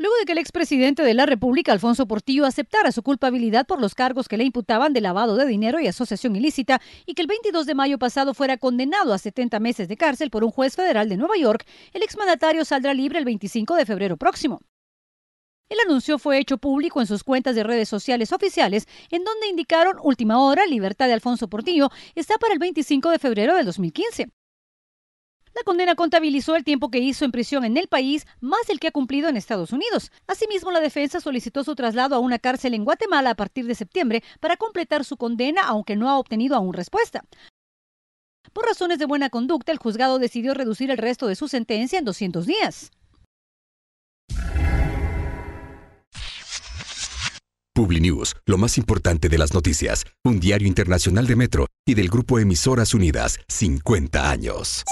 Luego de que el expresidente de la República, Alfonso Portillo, aceptara su culpabilidad por los cargos que le imputaban de lavado de dinero y asociación ilícita, y que el 22 de mayo pasado fuera condenado a 70 meses de cárcel por un juez federal de Nueva York, el exmandatario saldrá libre el 25 de febrero próximo. El anuncio fue hecho público en sus cuentas de redes sociales oficiales, en donde indicaron última hora, libertad de Alfonso Portillo está para el 25 de febrero del 2015. La condena contabilizó el tiempo que hizo en prisión en el país, más el que ha cumplido en Estados Unidos. Asimismo, la defensa solicitó su traslado a una cárcel en Guatemala a partir de septiembre para completar su condena, aunque no ha obtenido aún respuesta. Por razones de buena conducta, el juzgado decidió reducir el resto de su sentencia en 200 días. PubliNews, lo más importante de las noticias, un diario internacional de Metro y del grupo Emisoras Unidas, 50 años.